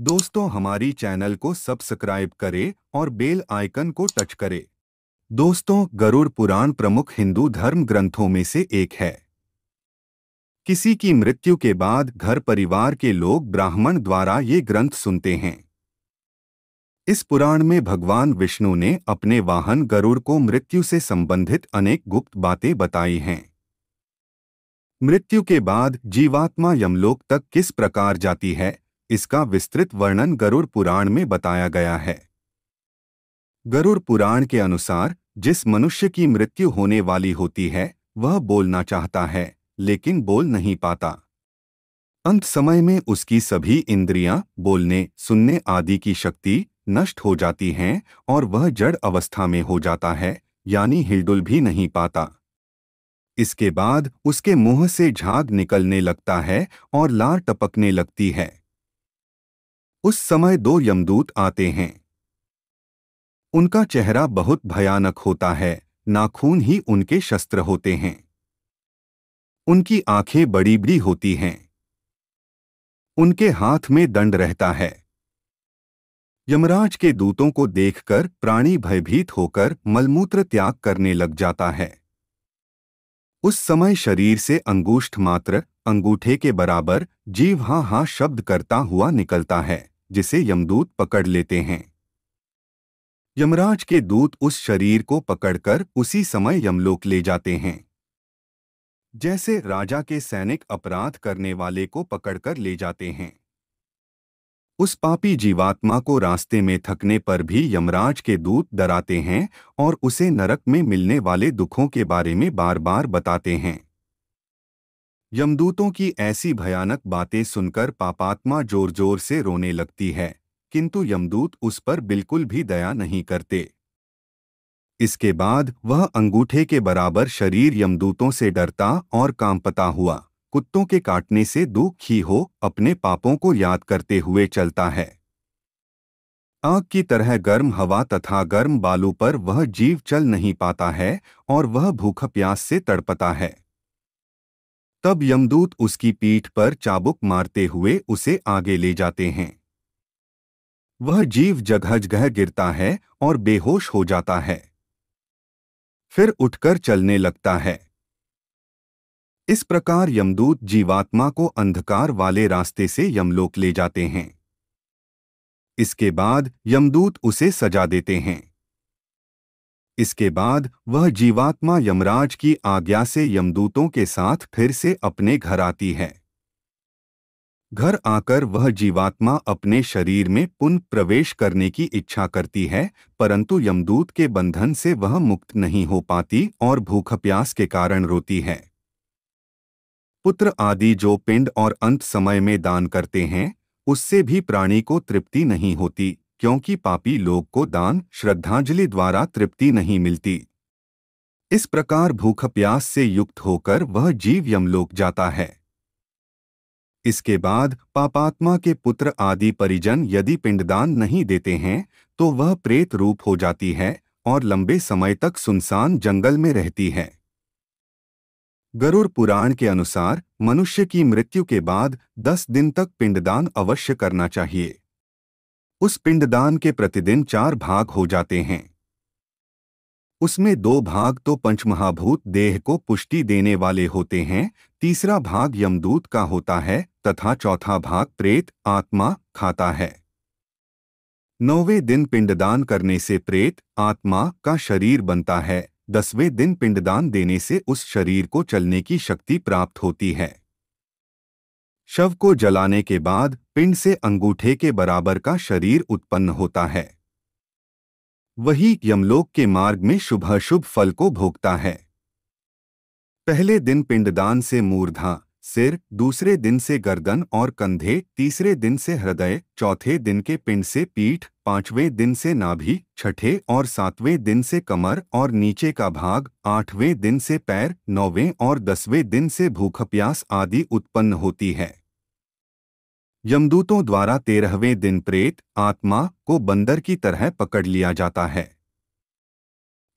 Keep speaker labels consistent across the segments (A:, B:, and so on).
A: दोस्तों हमारी चैनल को सब्सक्राइब करें और बेल आइकन को टच करें दोस्तों गरुड़ पुराण प्रमुख हिंदू धर्म ग्रंथों में से एक है किसी की मृत्यु के बाद घर परिवार के लोग ब्राह्मण द्वारा ये ग्रंथ सुनते हैं इस पुराण में भगवान विष्णु ने अपने वाहन गरुड़ को मृत्यु से संबंधित अनेक गुप्त बातें बताई हैं मृत्यु के बाद जीवात्मा यमलोक तक किस प्रकार जाती है इसका विस्तृत वर्णन गरुड़ पुराण में बताया गया है गरुड़ पुराण के अनुसार जिस मनुष्य की मृत्यु होने वाली होती है वह बोलना चाहता है लेकिन बोल नहीं पाता अंत समय में उसकी सभी इंद्रियां बोलने सुनने आदि की शक्ति नष्ट हो जाती हैं और वह जड़ अवस्था में हो जाता है यानी हिलडुल भी नहीं पाता इसके बाद उसके मुंह से झाग निकलने लगता है और लार टपकने लगती है उस समय दो यमदूत आते हैं उनका चेहरा बहुत भयानक होता है नाखून ही उनके शस्त्र होते हैं उनकी आंखें बड़ी बड़ी होती हैं उनके हाथ में दंड रहता है यमराज के दूतों को देखकर प्राणी भयभीत होकर मलमूत्र त्याग करने लग जाता है उस समय शरीर से अंगूष्ठ मात्र अंगूठे के बराबर जीव हा हा शब्द करता हुआ निकलता है जिसे यमदूत पकड़ लेते हैं यमराज के दूत उस शरीर को पकड़कर उसी समय यमलोक ले जाते हैं जैसे राजा के सैनिक अपराध करने वाले को पकड़कर ले जाते हैं उस पापी जीवात्मा को रास्ते में थकने पर भी यमराज के दूत डराते हैं और उसे नरक में मिलने वाले दुखों के बारे में बार बार बताते हैं यमदूतों की ऐसी भयानक बातें सुनकर पापात्मा जोर जोर से रोने लगती है किंतु यमदूत उस पर बिल्कुल भी दया नहीं करते इसके बाद वह अंगूठे के बराबर शरीर यमदूतों से डरता और कांपता हुआ कुत्तों के काटने से दुख ही हो अपने पापों को याद करते हुए चलता है आग की तरह गर्म हवा तथा गर्म बालू पर वह जीव चल नहीं पाता है और वह भूख प्यास से तड़पता है तब यमदूत उसकी पीठ पर चाबुक मारते हुए उसे आगे ले जाते हैं वह जीव जगह जगह गिरता है और बेहोश हो जाता है फिर उठकर चलने लगता है इस प्रकार यमदूत जीवात्मा को अंधकार वाले रास्ते से यमलोक ले जाते हैं इसके बाद यमदूत उसे सजा देते हैं इसके बाद वह जीवात्मा यमराज की आज्ञा से यमदूतों के साथ फिर से अपने घर आती है घर आकर वह जीवात्मा अपने शरीर में पुनः प्रवेश करने की इच्छा करती है परंतु यमदूत के बंधन से वह मुक्त नहीं हो पाती और भूख प्यास के कारण रोती है पुत्र आदि जो पिंड और अंत समय में दान करते हैं उससे भी प्राणी को तृप्ति नहीं होती क्योंकि पापी लोग को दान श्रद्धांजलि द्वारा तृप्ति नहीं मिलती इस प्रकार भूख प्यास से युक्त होकर वह जीव यमलोक जाता है इसके बाद पापात्मा के पुत्र आदि परिजन यदि पिंडदान नहीं देते हैं तो वह प्रेत रूप हो जाती है और लंबे समय तक सुनसान जंगल में रहती है गरुड़ पुराण के अनुसार मनुष्य की मृत्यु के बाद दस दिन तक पिंडदान अवश्य करना चाहिए उस पिंडदान के प्रतिदिन चार भाग हो जाते हैं उसमें दो भाग तो पंचमहाभूत देह को पुष्टि देने वाले होते हैं तीसरा भाग यमदूत का होता है तथा चौथा भाग प्रेत आत्मा खाता है नौवें दिन पिंडदान करने से प्रेत आत्मा का शरीर बनता है दसवें दिन पिंडदान देने से उस शरीर को चलने की शक्ति प्राप्त होती है शव को जलाने के बाद पिंड से अंगूठे के बराबर का शरीर उत्पन्न होता है वही यमलोक के मार्ग में शुभाशुभ फल को भोगता है पहले दिन पिंडदान से मूर्धा सिर दूसरे दिन से गर्दन और कंधे तीसरे दिन से हृदय चौथे दिन के पिंड से पीठ पांचवें दिन से नाभि छठे और सातवें दिन से कमर और नीचे का भाग आठवें दिन से पैर नौवें और दसवें दिन से भूख प्यास आदि उत्पन्न होती है यमदूतों द्वारा तेरहवें दिन प्रेत आत्मा को बंदर की तरह पकड़ लिया जाता है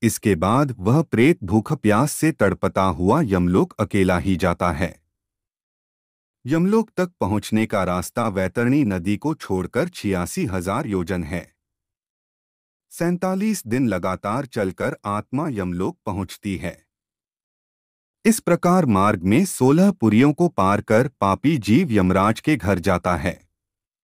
A: इसके बाद वह प्रेत भूख प्यास से तड़पता हुआ यमलोक अकेला ही जाता है यमलोक तक पहुंचने का रास्ता वैतरणी नदी को छोड़कर छियासी हजार योजन है सैतालीस दिन लगातार चलकर आत्मा यमलोक पहुंचती है इस प्रकार मार्ग में सोलह पुरियों को पार कर पापी जीव यमराज के घर जाता है